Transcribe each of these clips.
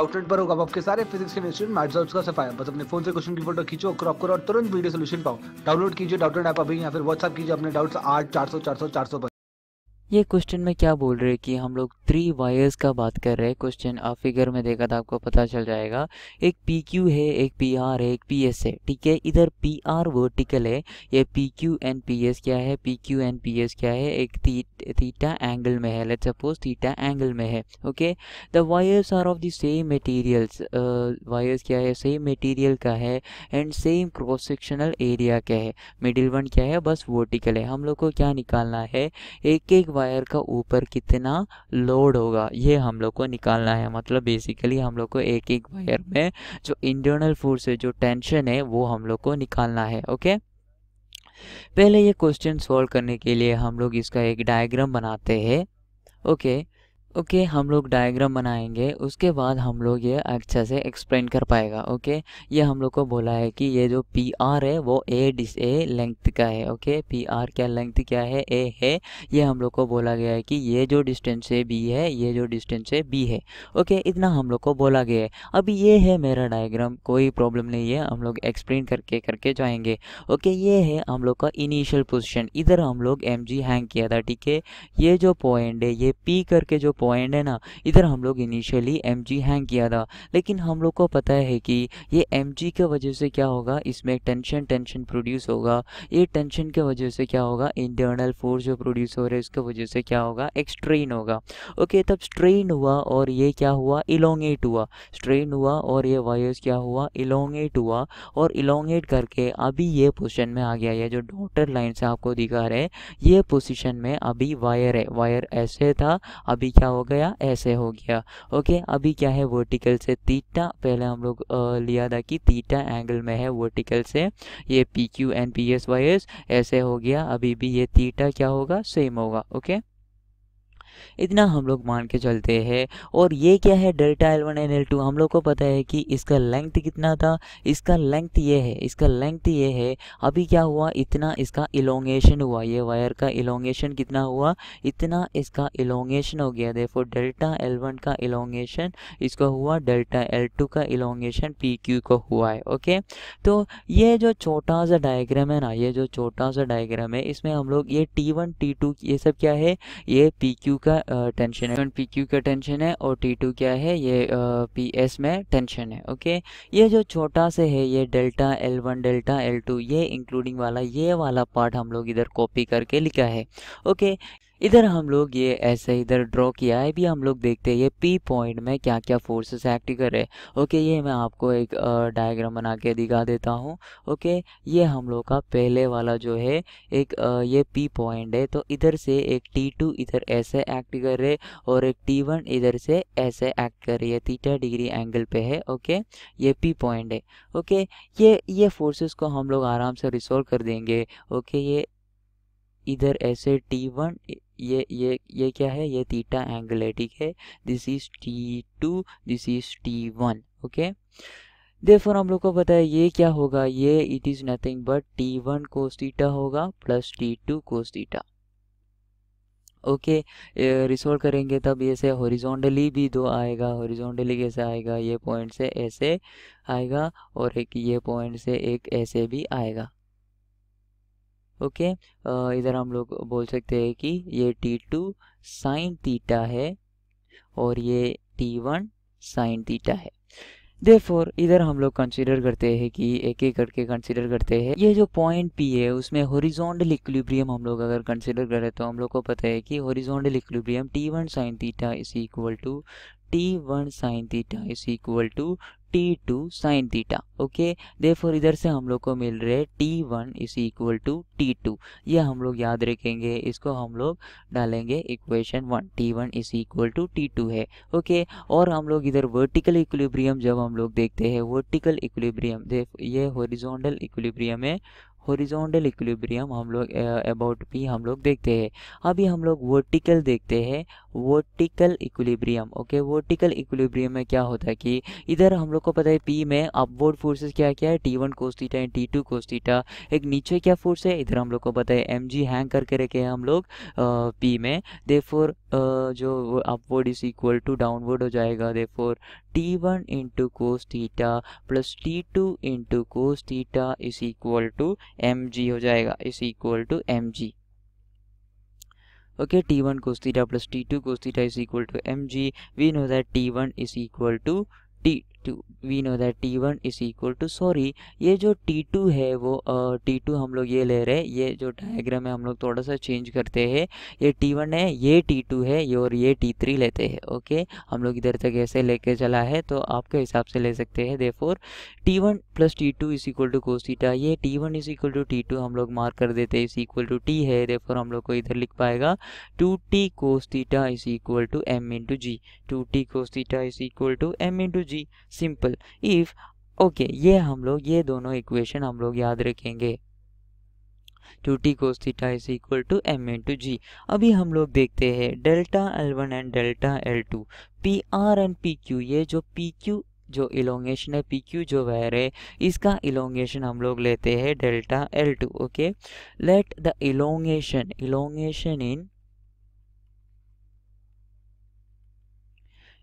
Outlet पर होगा आपके सारे फिजिक्स केमिस्ट्री मैथ्स और उसका सफाया बस अपने फोन से क्वेश्चन की फोटो खींचो क्रॉप करो और तुरंत वीडियो सोल्यूशन पाओ डाउनलोड कीजिए डाउटलेट ऐप अभी या फिर व्हाट्सअप कीजिए अपने डाउट्स आठ चार सौ चार सौ चार सौ पर ये क्वेश्चन में क्या बोल रहे हैं कि हम लोग थ्री वायर्स का बात कर रहे हैं क्वेश्चन आप फिगर में देखा तो आपको पता चल जाएगा एक पी क्यू है एक पी आर है एक पी एस है ठीक है इधर पी आर वर्टिकल है ये P Q and P S क्या है P Q and P S क्या है एक थीटा एंगल में है लेट सपोज थीटा एंगल में है okay the wires are of the same materials wires क्या है सेम मटेरियल का है and same cross sectional area का है मिडिल वन क्या है बस वर्टिकल है हम लोग को क्या निकालना है एक एक वायर का ऊपर कितना लोड होगा ये हम लोग को निकालना है मतलब बेसिकली हम लोग को एक एक वायर में जो इंटरनल फोर्स है जो टेंशन है वो हम लोग को निकालना है ओके पहले ये क्वेश्चन सॉल्व करने के लिए हम लोग इसका एक डायग्राम बनाते हैं ओके okay, ओके okay, हम लोग डायग्राम बनाएंगे उसके बाद हम लोग ये अच्छे से एक्सप्लेन कर पाएगा ओके okay? ये हम लोग को बोला है कि ये जो पी आर है वो ए डिस ए लेंथ का है ओके okay? पी आर क्या लेंथ क्या है ए है ये हम लोग को बोला गया है कि ये जो डिस्टेंस है बी है ये जो डिस्टेंस है बी है ओके इतना हम लोग को बोला गया है अभी ये है मेरा डायग्राम कोई प्रॉब्लम नहीं है हम लोग एक्सप्लेन करके करके जाएंगे ओके ये है हम लोग का इनिशियल पोजिशन इधर हम लोग एम जी हैंग किया था ठीक है ये जो पॉइंट है ये पी करके जो पॉइंट है ना इधर हम लोग इनिशियली एम हैंग किया था लेकिन हम लोग को पता है कि ये एम जी वजह से क्या होगा इसमें टेंशन टेंशन प्रोड्यूस होगा ये टेंशन की वजह से क्या होगा इंटरनल फोर्स जो प्रोड्यूस हो रहा है उसकी वजह से क्या होगा एक स्ट्रेन होगा ओके तब स्ट्रेन हुआ और ये क्या हुआ इलोंगेट हुआ स्ट्रेन हुआ और ये वायर्स क्या हुआ इलोंगेट हुआ और इलोंगेट करके अभी ये पोजिशन में आ गया ये जो डॉटर लाइन से आपको दिखा रहे ये पोजिशन में अभी वायर है वायर ऐसे था अभी क्या हो गया ऐसे हो गया ओके अभी क्या है वर्टिकल से तीटा पहले हम लोग लिया था कि तीटा एंगल में है वर्टिकल से ये P Q and P S Y S ऐसे हो गया अभी भी ये तीटा क्या होगा सेम होगा ओके इतना हम लोग मान के चलते हैं और ये क्या है delta L one and L two हम लोग को पता है कि इसका लेंथ कितना था इसका लेंथ ये है इसका लेंथ ये है अभी क्या हुआ इतना इसका इलोंगेशन हुआ ये वायर का इलोंगेशन कितना हुआ इतना इसका इलोंगेशन हो गया देखो डेल्टा एल वन का इलोंगेशन इसका हुआ डेल्टा एल टू का इलोंगेशन पी क्यू को हुआ है ओके तो ये जो छोटा सा डायग्राम है ना ये जो छोटा सा डायग्राम है इसमें हम लोग ये टी वन टी टू ये सब क्या है ये पी क्यू का का टेंशन है पी क्यू का टेंशन है और टी टू क्या है ये पी एस में टेंशन है ओके ये जो छोटा से है ये delta L one delta L two ये इंक्लूडिंग वाला ये वाला पार्ट हम लोग इधर कॉपी करके लिखा है ओके इधर हम लोग ये ऐसे इधर ड्रॉ किया है भी हम लोग देखते हैं ये पी पॉइंट में क्या क्या फोर्सेस एक्ट कर रहे हैं ओके ये मैं आपको एक डायग्राम बना के दिखा देता हूँ ओके ये हम लोग का पहले वाला जो है एक आ, ये पी पॉइंट है तो इधर से एक टी टू इधर ऐसे एक्ट कर रहे और एक टी वन इधर से ऐसे एक्ट कर रही है तीटा डिग्री एंगल पे है ओके ये पी पॉइंट है ओके ये ये फोर्सेस को हम लोग आराम से रिसोल्व कर देंगे ओके ये इधर ऐसे टी वन ये ये ये क्या है ये थीटा एंगल है ठीक है this is T two this is T one okay देखो हम लोग को पता है ये क्या होगा ये it is nothing but T one theta होगा plus T two theta okay resolve करेंगे तब ये हॉरिजॉन्टली भी दो आएगा हॉरिजॉन्टली कैसे आएगा ये पॉइंट से ऐसे आएगा और एक ये पॉइंट से एक ऐसे भी आएगा ओके इधर हम लोग बोल सकते हैं कि ये टी टू साइन थीटा है और ये टी वन साइन थीटा है देफोर इधर हम लोग कंसिडर करते हैं कि एक एक करके कंसिडर करते हैं ये जो पॉइंट पी है उसमें हॉरिजॉन्टल इक्विलिब्रियम हम लोग अगर कंसिडर करें तो हम लोग को पता है कि horizontal equilibrium T one sine theta is equal to T one sine theta is equal to T two sine theta okay therefore इधर से हम लोग को मिल रहे T one is equal to T two ये हम लोग याद रखेंगे इसको हम लोग डालेंगे equation one T one is equal to T two है ओके और हम लोग इधर वर्टिकल इक्विलिब्रियम जब हम लोग देखते हैं वर्टिकल इक्विलिब्रियम ये हॉरिजॉन्टल इक्विलिब्रियम है हॉरिजॉन्टल इक्विलिब्रियम हम लोग अबाउट पी हम लोग देखते हैं अभी हम लोग वर्टिकल देखते हैं vertical equilibrium okay vertical equilibrium में क्या होता है कि इधर हम लोग को पता है पी में अपवर्ड फोर्सेस क्या क्या है T one cos theta and T two cos theta एक नीचे क्या फोर्स है इधर हम लोग को पता है एम जी हैंग करके रखे हैं हम लोग पी में दे फोर जो upward is equal to downward हो जाएगा therefore T one into cos theta plus T two into cos theta is equal to M G हो जाएगा is equal to M G okay T one cos okay plus T two cos t2 is equal to M G we know that T one is equal to two we know that T one is equal to sorry ये जो T two है वो T uh, to हम लोग ये ले रहे हैं ये जो डायग्राम है हम लोग थोड़ा सा चेंज करते हैं ये टी वन है ये टी टू है ये और ये टी थ्री लेते हैं ओके हम लोग इधर तक ऐसे लेके चला है तो आपके हिसाब से ले सकते हैं therefore T one plus T two is equal to cos theta ये T one is equal to T two हम लोग मार्क कर देते हैं इज इक्वल टू टी है दे फोर हम लोग को इधर लिख पाएगा two T cos theta is equal to M into G two T cos theta is equal to M into G simple if okay ये हम लोग ये दोनों इक्वेशन हम लोग याद रखेंगे two T cos theta is equal to M N two G अभी हम लोग देखते हैं delta L one and delta L two P R and P Q ये जो पी क्यू जो इलोंगेशन है पी क्यू जो वह है इसका इलोंगेशन हम लोग लेते हैं delta L two okay let the elongation elongation in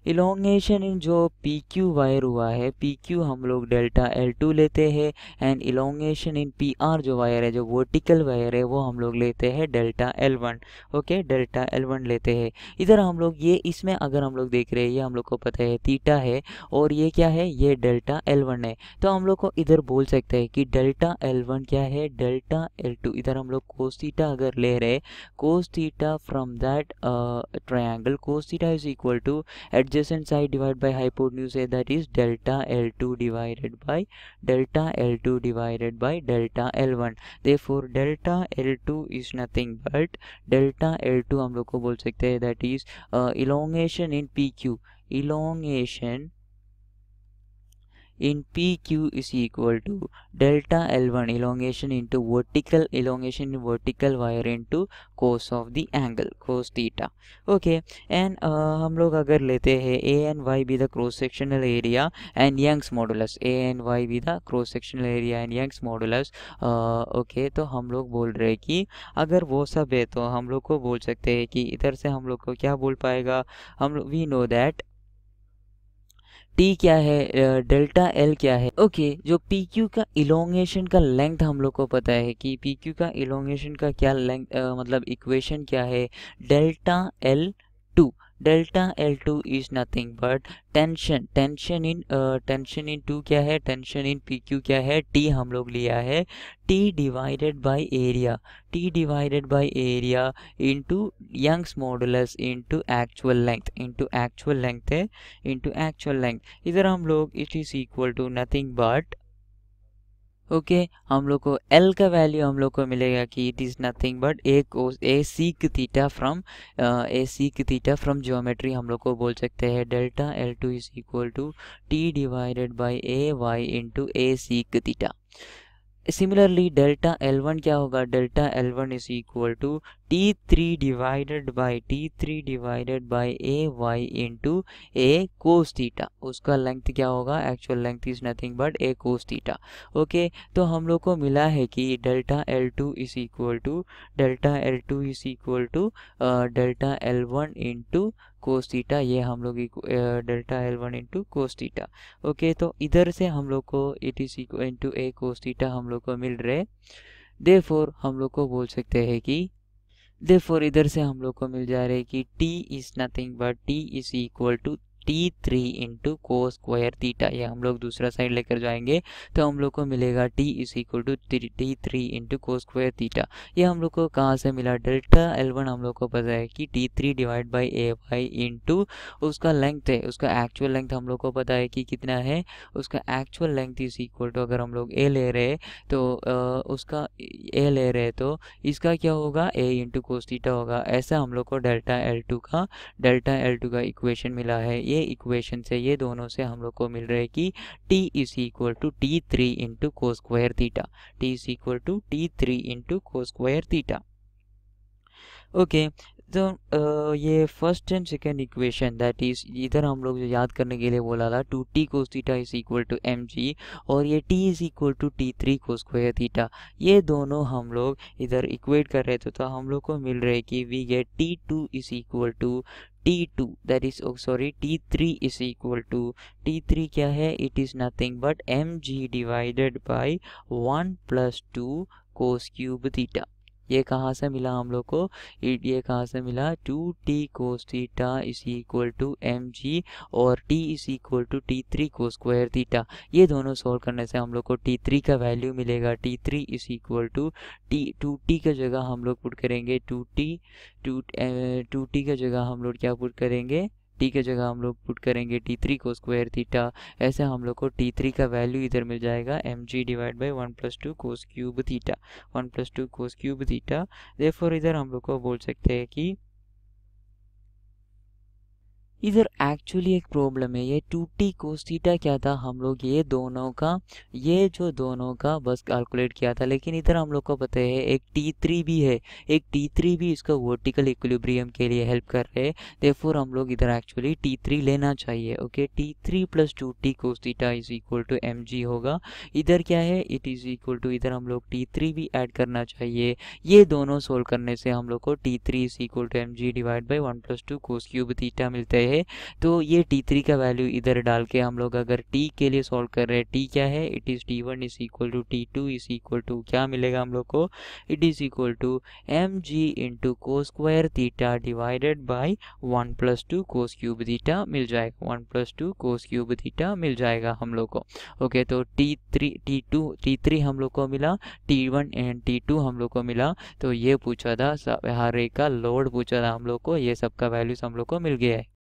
elongation in जो पी क्यू वायर हुआ है पी क्यू हम लोग डेल्टा एल टू लेते हैं and elongation in P R जो वायर है जो वर्टिकल वायर है वो हम लोग लेते हैं delta L one okay delta L one लेते हैं इधर हम लोग ये इसमें अगर हम लोग देख रहे हैं ये हम लोग को पता है तीटा है और ये क्या है ये डेल्टा एल वन है तो हम लोग को इधर बोल सकते हैं कि डेल्टा एल वन क्या है डेल्टा एल टू इधर हम लोग कोस थीटा अगर ले रहे cos theta from that triangle cos theta is equal to adj adjacent side divided by hypotenuse A that is delta L2 divided by delta L2 divided by delta L1 therefore delta L2 is nothing but delta L2 हम लोग को बोल सकते हैं that is uh, elongation in PQ elongation in PQ is equal to delta L1 elongation into vertical elongation in vertical wire into cos of the angle cos theta okay and uh, हम लोग अगर लेते हैं A and Y be the cross sectional area and Young's modulus A and Y be the cross sectional area and Young's modulus uh, okay तो हम लोग बोल रहे हैं कि अगर वो सब है तो हम लोग को बोल सकते हैं कि इधर से हम लोग को क्या बोल पाएगा हम we know that टी क्या है डेल्टा एल क्या है ओके okay, जो पी क्यू का इलोंगेशन का लेंथ हम लोग को पता है कि पी क्यू का इलोंगेशन का क्या लेंथ मतलब इक्वेशन क्या है delta L delta L2 is nothing but tension tension in tension in two क्या है टेंशन इन पी क्यू क्या है टी हम लोग लिया है T divided by area T divided by area into Young's modulus into actual length into actual length है into actual length इधर हम लोग it is equal to nothing but okay okay, हम लोग को एल का वैल्यू हम लोग को मिलेगा कि इट इज़ नथिंग बट एक A sec theta from A sec theta from geometry हम लोग को बोल सकते हैं delta L two is equal to T divided by A Y into A sec theta similarly delta L one क्या होगा delta L one is equal to T three divided by T three divided by A Y to A cos theta उसका length क्या होगा actual length is nothing but A cos theta okay तो हम लोग को मिला है कि delta L two is equal to delta L two is equal to delta L one into cos theta ये हम लोग delta L one into cos theta okay तो इधर से हम लोग को it is equal into A cos theta हम लोग को मिल रहे दे फोर हम लोग को बोल सकते हैं कि दे फोर इधर से हम लोग को मिल जा रहे हैं कि T is nothing but T is equal to T three into cos square theta ये हम लोग दूसरा साइड लेकर जाएंगे तो हम लोग को मिलेगा T is equal to T three into cos square theta ये हम लोग को कहाँ से मिला डेल्टा एल वन हम लोग को पता है कि T three divide by A Y into उसका लेंथ है उसका एक्चुअल लेंथ हम लोग को पता है कि कितना है उसका actual length is equal to अगर हम लोग ए ले रहे तो आ, उसका ए ले रहे तो इसका क्या होगा ए इंटू कोस थीटा होगा ऐसा हम लोग को डेल्टा एल टू का डेल्टा एल टू का इक्वेशन मिला है ये इक्वेशन से ये दोनों से हम लोग को मिल रहा है कि T is equal to T three into cos square theta T is equal to T three into cos square theta okay तो ये first and second equation that is इधर हम लोग जो याद करने के लिए बोला था two T cos theta is equal to M G और ये T is equal to T three cos square theta ये दोनों हम लोग इधर इक्वेट कर रहे थे तो हम लोग को मिल रहे कि we get T two is equal to T two that is sorry T three is equal to T three क्या है it is nothing but M G divided by one plus two cos cube theta ये कहाँ से मिला हम लोग को ये कहाँ से मिला two T cos theta is equal to M G और T is equal to T three cos square theta ये दोनों सॉल्व करने से हम लोग को टी थ्री का वैल्यू मिलेगा T three is equal to T two T का जगह हम लोग पुट करेंगे two T two two T का जगह हम लोग क्या पुट करेंगे टी के जगह हम लोग पुट करेंगे T three cos square theta ऐसे हम लोग को टी थ्री का वैल्यू इधर मिल जाएगा M G divide by one plus two cos cube theta one plus two cos cube theta there इधर हम लोग को बोल सकते हैं कि इधर एक्चुअली एक प्रॉब्लम है ये टू टी कोस क्या था हम लोग ये दोनों का ये जो दोनों का बस कैलकुलेट किया था लेकिन इधर हम लोग को पता है एक टी थ्री भी है एक टी थ्री भी इसका वर्टिकल इक्विलिब्रियम के लिए हेल्प कर रहे हैं देफोर हम लोग इधर एक्चुअली टी थ्री लेना चाहिए okay T three plus two T cos theta is equal to M G होगा इधर क्या है इट इज़ इक्वल टू इधर हम लोग टी थ्री भी ऐड करना चाहिए ये दोनों सोल्व करने से हम लोग को T three is equal to M G divide by one plus two cos cube theta मिलता है हैं तो ये टी थ्री का वैल्यू इधर डाल के हम लोग अगर टी के लिए सॉल्व कर रहे हैं टी क्या है it is T one is equal to T two is equal to क्या मिलेगा हम लोग को it is equal to M G into cos square theta divided by one plus two cos cube theta मिल जाएगा one plus two cos cube theta मिल जाएगा हम लोग को ओके तो T three T two T three हम लोग को मिला T one and T two हम लोग को मिला तो ये पूछा था हर एक का लोड पूछा था हम लोग को ये सब का वैल्यूज हम लोग को मिल गया है